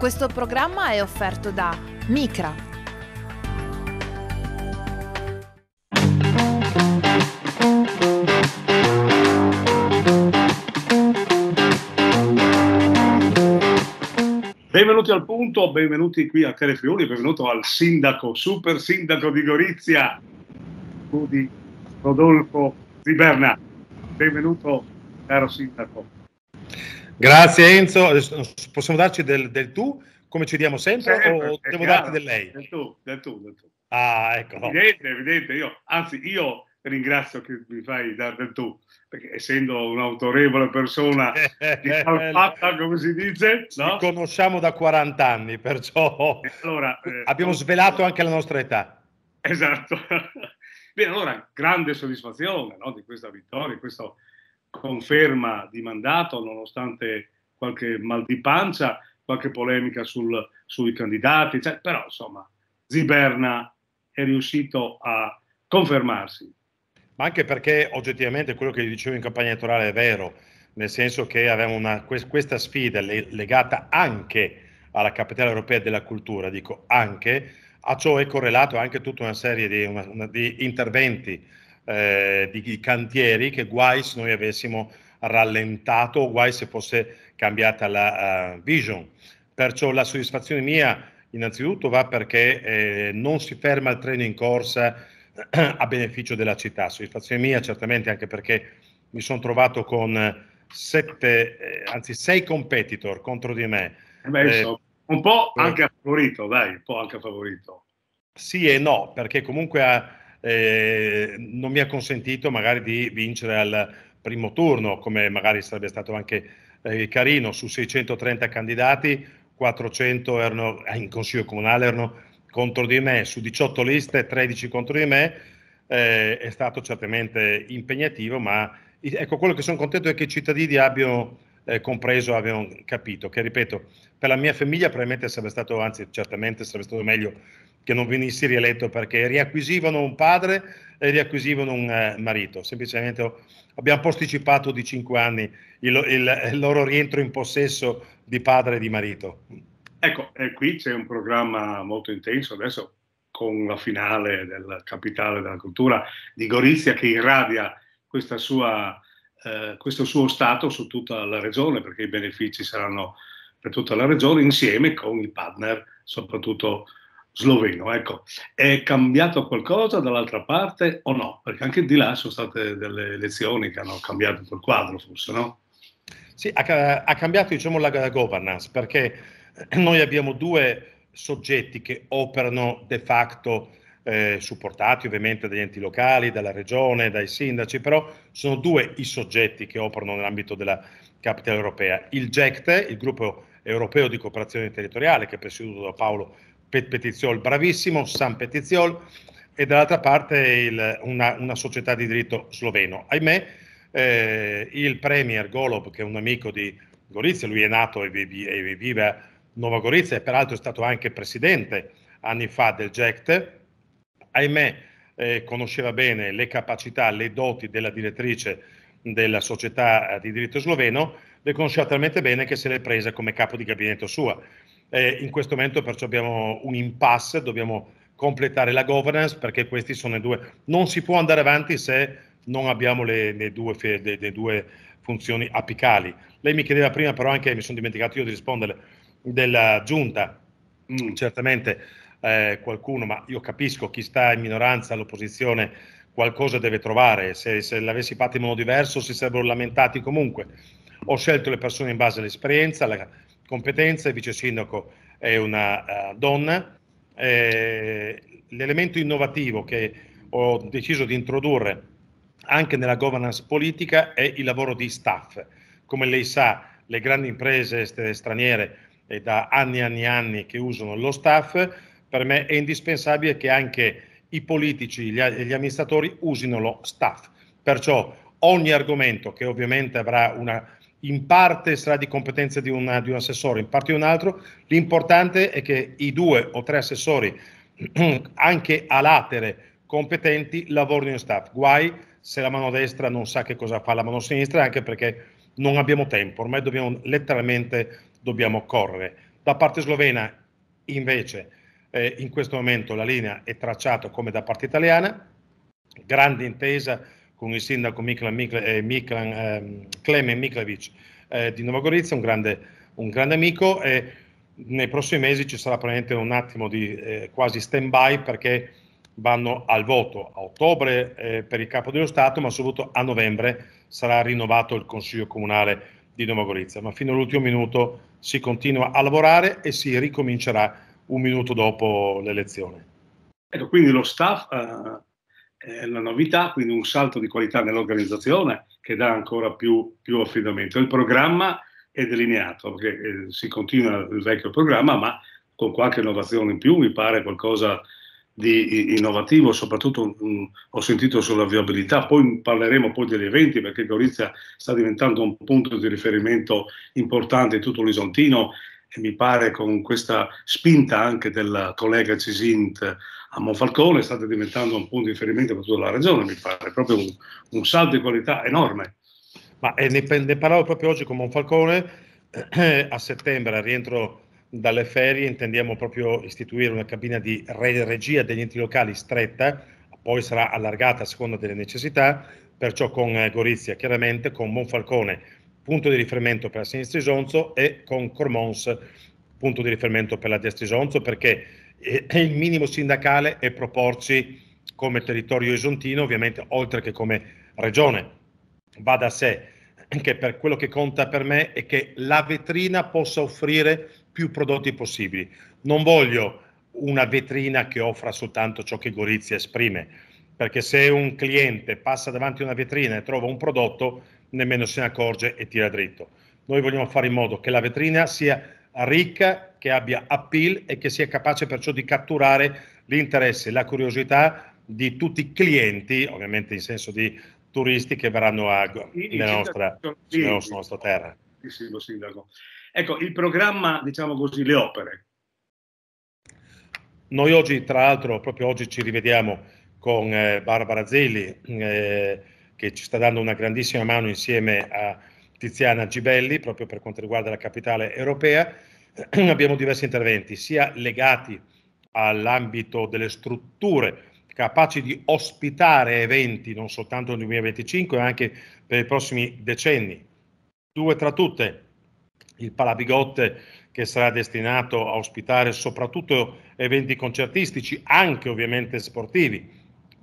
Questo programma è offerto da Micra. Benvenuti al punto, benvenuti qui a Telefriuli, benvenuto al sindaco, super sindaco di Gorizia, di Rodolfo Ziberna. Benvenuto caro sindaco. Grazie Enzo, possiamo darci del, del, tu come ci diamo sempre, sempre o devo chiaro, darti del lei? Del tu, del tu, del tu. Ah, ecco. Evidente, evidente, io, anzi io ringrazio che mi fai dare del tu, perché essendo un'autorevole persona di fatta, come si dice, no? Ci conosciamo da 40 anni, perciò allora, eh, abbiamo svelato anche la nostra età. Esatto. Bene, allora, grande soddisfazione no, di questa vittoria, questo conferma di mandato, nonostante qualche mal di pancia, qualche polemica sul, sui candidati, cioè, però insomma Ziberna è riuscito a confermarsi. Ma anche perché oggettivamente quello che dicevo in campagna elettorale è vero, nel senso che avevamo una, questa sfida legata anche alla capitale europea della cultura, dico anche, a ciò è correlato anche tutta una serie di, una, di interventi eh, di cantieri che guai se noi avessimo rallentato, guai se fosse cambiata la uh, vision. Perciò la soddisfazione mia innanzitutto va perché eh, non si ferma il treno in corsa a beneficio della città. Soddisfazione mia certamente anche perché mi sono trovato con sette, eh, anzi sei competitor contro di me. Eh beh, eh, insomma, un po' anche a favorito, dai, un po' anche a favorito. Sì e no, perché comunque... Ha, eh, non mi ha consentito magari di vincere al primo turno, come magari sarebbe stato anche eh, carino, su 630 candidati, 400 erano eh, in consiglio comunale, erano contro di me, su 18 liste 13 contro di me, eh, è stato certamente impegnativo, ma ecco quello che sono contento è che i cittadini abbiano eh, compreso, abbiano capito, che ripeto, per la mia famiglia probabilmente sarebbe stato, anzi certamente sarebbe stato meglio che non venissi rieletto perché riacquisivano un padre e riacquisivano un eh, marito. Semplicemente abbiamo posticipato di cinque anni il, il, il, loro rientro in possesso di padre e di marito. Ecco, e qui c'è un programma molto intenso adesso con la finale del Capitale della Cultura di Gorizia che irradia sua, eh, questo suo stato su tutta la regione perché i benefici saranno per tutta la regione insieme con i partner, soprattutto sloveno, ecco, è cambiato qualcosa dall'altra parte o no? Perché anche di là sono state delle elezioni che hanno cambiato il quadro, forse, no? Sì, ha, ha cambiato diciamo, la, governance, perché eh, noi abbiamo due soggetti che operano de facto eh, supportati ovviamente dagli enti locali, dalla regione, dai sindaci, però sono due i soggetti che operano nell'ambito della capitale europea. Il GECTE, il gruppo europeo di cooperazione territoriale, che è presieduto da Paolo Pet Petiziol, bravissimo, San Petiziol, e dall'altra parte il, una, una, società di diritto sloveno. Ahimè, eh, il premier Golob, che è un amico di Gorizia, lui è nato e, vive, e vive a Nuova Gorizia e peraltro è stato anche presidente anni fa del GECT, ahimè eh, conosceva bene le capacità, le doti della direttrice della società eh, di diritto sloveno, le conosceva talmente bene che se l'è presa come capo di gabinetto sua. Eh, in questo momento perciò abbiamo un impasse, dobbiamo completare la governance perché questi sono i due. Non si può andare avanti se non abbiamo le, le, due, le, le due, funzioni apicali. Lei mi chiedeva prima, però anche mi sono dimenticato io di rispondere, della giunta. Mm. Certamente eh, qualcuno, ma io capisco chi sta in minoranza all'opposizione qualcosa deve trovare, se, se l'avessi fatto in modo diverso si sarebbero lamentati comunque. Ho scelto le persone in base all'esperienza, alla, competenza, il vice sindaco è una uh, donna. Eh, l'elemento innovativo che ho deciso di introdurre anche nella governance politica è il lavoro di staff. Come lei sa, le grandi imprese straniere è eh, da anni e anni e anni che usano lo staff, per me è indispensabile che anche i politici e gli, gli amministratori usino lo staff. Perciò ogni argomento che ovviamente avrà una in parte sarà di competenza di, una, di un assessore, in parte di un altro, l'importante è che i due o tre assessori, anche a latere competenti, lavorino in staff. Guai se la mano destra non sa che cosa fa la mano sinistra, anche perché non abbiamo tempo, ormai dobbiamo letteralmente dobbiamo correre. Da parte slovena invece eh, in questo momento la linea è tracciata come da parte italiana, grande intesa con il sindaco Miklan, Miklan, eh, Miklan, eh, Klemen Miklavic eh, di Nova Gorizia, un grande, un grande amico. E nei prossimi mesi ci sarà probabilmente un attimo di eh, quasi stand-by perché vanno al voto a ottobre eh, per il capo dello Stato, ma soprattutto a novembre sarà rinnovato il Consiglio Comunale di Nova Gorizia. Ma fino all'ultimo minuto si continua a lavorare e si ricomincerà un minuto dopo l'elezione. Ecco, quindi lo staff eh, la novità, quindi un salto di qualità nell'organizzazione che dà ancora più, più affidamento. Il programma è delineato, perché eh, si continua il vecchio programma, ma con qualche innovazione in più, mi pare qualcosa di innovativo, soprattutto mh, ho sentito sulla viabilità, poi parleremo poi degli eventi perché Gorizia sta diventando un punto di riferimento importante in tutto l'Isontino e mi pare con questa spinta anche della collega Cisint a Monfalcone state diventando un punto di riferimento per tutta la regione, mi pare proprio un, un salto di qualità enorme. Ma eh, ne, ne, parlavo proprio oggi con Monfalcone, eh, a settembre, al rientro dalle ferie, intendiamo proprio istituire una cabina di regia degli enti locali stretta, poi sarà allargata a seconda delle necessità, perciò con eh, Gorizia chiaramente, con Monfalcone punto di riferimento per la sinistra Isonzo e con Cormons punto di riferimento per la destra Isonzo perché il minimo sindacale è proporci come territorio esontino, ovviamente oltre che come regione. Va da sé che per quello che conta per me è che la vetrina possa offrire più prodotti possibili. Non voglio una vetrina che offra soltanto ciò che Gorizia esprime, perché se un cliente passa davanti a una vetrina e trova un prodotto, nemmeno se ne accorge e tira dritto. Noi vogliamo fare in modo che la vetrina sia ricca, che abbia appeal e che sia capace perciò di catturare l'interesse, la curiosità di tutti i clienti, ovviamente in senso di turisti che verranno a, nella, nostra, nella nostra terra. Sì, lo sindaco. Ecco, il programma, diciamo così, le opere. Noi oggi, tra l'altro, proprio oggi ci rivediamo con eh, Barbara Zelli, eh, che ci sta dando una grandissima mano insieme a Tiziana Gibelli, proprio per quanto riguarda la capitale europea, abbiamo diversi interventi, sia legati all'ambito delle strutture capaci di ospitare eventi non soltanto nel 2025, ma anche per i prossimi decenni. Due tra tutte, il Palabigotte che sarà destinato a ospitare soprattutto eventi concertistici, anche ovviamente sportivi.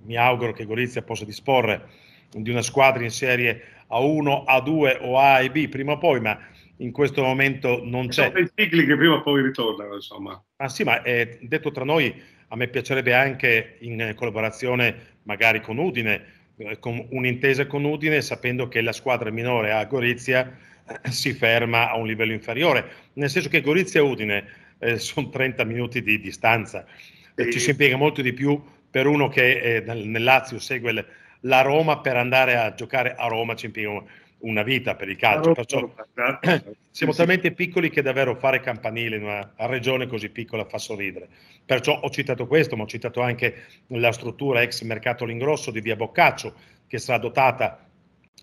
Mi auguro che Gorizia possa disporre di una squadra in serie a1, A2 o A e B prima o poi, ma in questo momento non c'è. Sono dei cicli che prima o poi ritornano, insomma. Ah sì, ma eh, detto tra noi, a me piacerebbe anche in collaborazione magari con Udine, eh, con un'intesa con Udine, sapendo che la squadra minore a Gorizia eh, si ferma a un livello inferiore, nel senso che Gorizia e Udine eh, sono 30 minuti di distanza, e... ci si impiega molto di più per uno che eh, nel Lazio segue le, la Roma per andare a giocare a Roma ci impiega una vita per il calcio. Perciò eh, siamo talmente piccoli che davvero fare campanile in una regione così piccola fa sorridere. Perciò ho citato questo, ma ho citato anche la struttura ex mercato l'ingrosso di via Boccaccio, che sarà dotata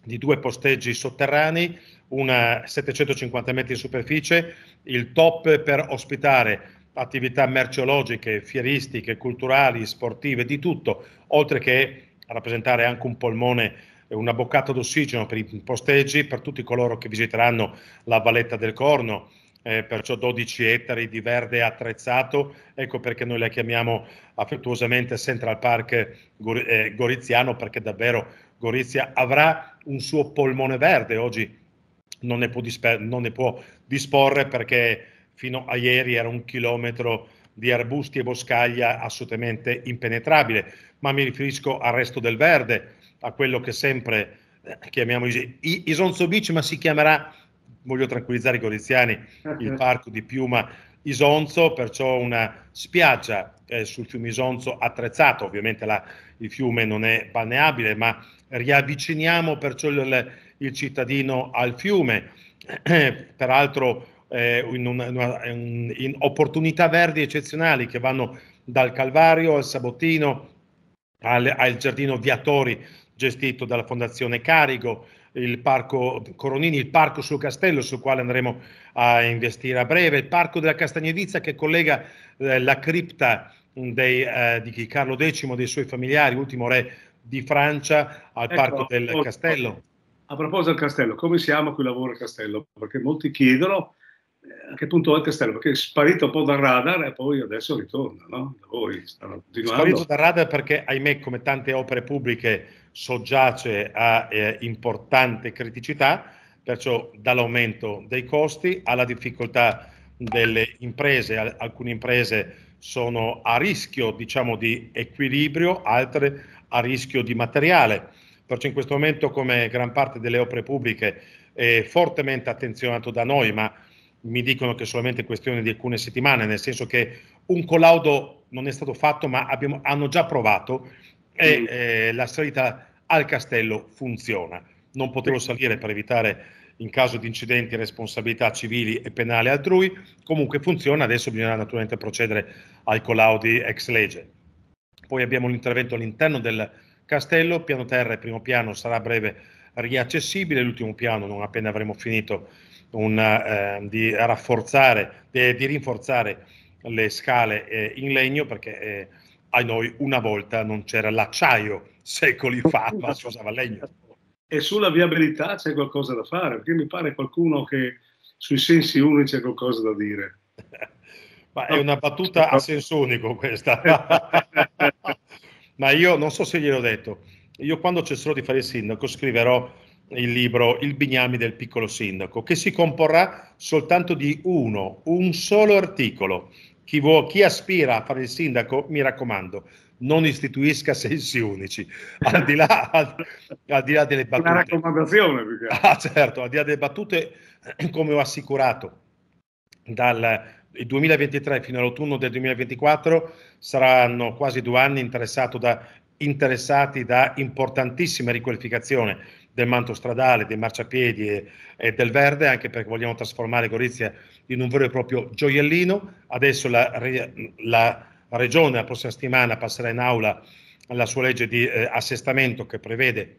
di due posteggi sotterranei, una 750 metri in superficie, il top per ospitare attività merceologiche, fieristiche, culturali, sportive, di tutto, oltre che rappresentare anche un polmone una boccata d'ossigeno per i posteggi, per tutti coloro che visiteranno la Valletta del Corno, eh, perciò 12 ettari di verde attrezzato, ecco perché noi la chiamiamo affettuosamente Central Park Gor- eh, Goriziano, perché davvero Gorizia avrà un suo polmone verde, oggi non ne può, disper- non ne può disporre perché fino a ieri era un chilometro di arbusti e boscaglia assolutamente impenetrabile ma mi riferisco al resto del verde, a quello che sempre eh, chiamiamo Isonzo Beach, ma si chiamerà, voglio tranquillizzare i goriziani, il parco di Piuma Isonzo, perciò una spiaggia eh, sul fiume Isonzo attrezzata, ovviamente la, il fiume non è balneabile, ma riavviciniamo perciò il, il cittadino al fiume, peraltro eh, in, una, in, in opportunità verdi eccezionali che vanno dal Calvario al Sabottino, al, al giardino Viatori gestito dalla Fondazione Carigo, il parco Coronini, il parco sul castello sul quale andremo a investire a breve, il parco della Castagnevizza che collega eh, la cripta dei, eh, di Carlo X e dei suoi familiari, ultimo re di Francia, al ecco, parco del a oh, castello. A proposito del castello, come siamo ama qui lavoro al castello? Perché molti chiedono a che punto è il castello? Perché è sparito un po' dal radar e poi adesso ritorna, no? Voi stanno continuando. Sparito dal radar perché, ahimè, come tante opere pubbliche, soggiace a eh, importante criticità, perciò dall'aumento dei costi alla difficoltà delle imprese, Al- alcune imprese sono a rischio diciamo, di equilibrio, altre a rischio di materiale. Perciò in questo momento, come gran parte delle opere pubbliche, è fortemente attenzionato da noi, ma mi dicono che è solamente questione di alcune settimane, nel senso che un collaudo non è stato fatto, ma abbiamo, hanno già provato e mm. eh, la salita al castello funziona. Non potevo salire per evitare in caso di incidenti responsabilità civili e penali altrui, comunque funziona, adesso bisognerà naturalmente procedere ai collaudi ex legge. Poi abbiamo l'intervento all'interno del castello, piano terra e primo piano sarà a breve riaccessibile, l'ultimo piano non appena avremo finito una, eh, di, rafforzare, eh, di rinforzare le scale eh, in legno perché eh, a noi una volta non c'era l'acciaio secoli fa, ma si usava legno. E sulla viabilità c'è qualcosa da fare, perché mi pare qualcuno che sui sensi unici c'è qualcosa da dire. ma è una battuta a senso unico questa. ma io non so se gliel'ho detto, io quando cesserò di fare il sindaco scriverò il libro Il bignami del piccolo sindaco, che si comporrà soltanto di uno, un solo articolo. Chi, vuo, chi aspira a fare il sindaco, mi raccomando, non istituisca sensi unici, al di là, al, al di là delle battute. Una raccomandazione. Perché... Ah, certo, al di là delle battute, come ho assicurato, dal 2023 fino all'autunno del 2024 saranno quasi due anni interessato da interessati da importantissime riqualificazioni del manto stradale, dei marciapiedi e, e, del verde, anche perché vogliamo trasformare Gorizia in un vero e proprio gioiellino. Adesso la, la Regione la prossima settimana passerà in aula la sua legge di eh, assestamento che prevede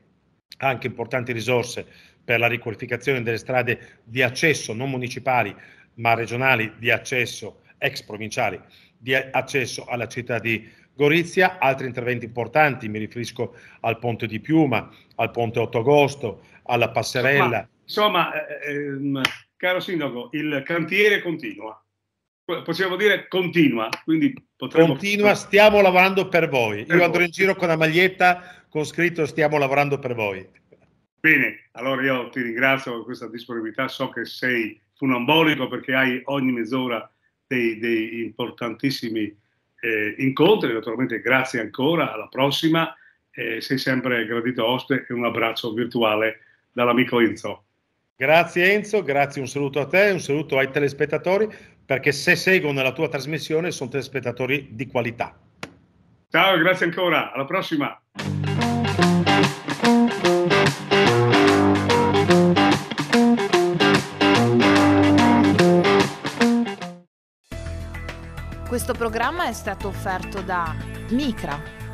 anche importanti risorse per la riqualificazione delle strade di accesso non municipali ma regionali di accesso ex provinciali di accesso alla città di Gorizia, altri interventi importanti, mi riferisco al ponte di Piuma, al ponte 8 agosto, alla passerella. Insomma, insomma eh, eh, ehm, caro sindaco, il cantiere continua. Possiamo dire continua, quindi potremmo... Continua, stiamo lavorando per voi. Per Io andrò in giro con la maglietta con scritto stiamo lavorando per voi. Bene, allora io ti ringrazio per questa disponibilità, so che sei funambolico perché hai ogni mezz'ora dei, dei importantissimi eh, incontri, naturalmente grazie ancora, alla prossima, eh, sei sempre gradito ospite e un abbraccio virtuale dall'amico Enzo. Grazie Enzo, grazie, un saluto a te, un saluto ai telespettatori, perché se seguono la tua trasmissione sono telespettatori di qualità. Ciao, grazie ancora, alla prossima. Questo programma è stato offerto da Micra.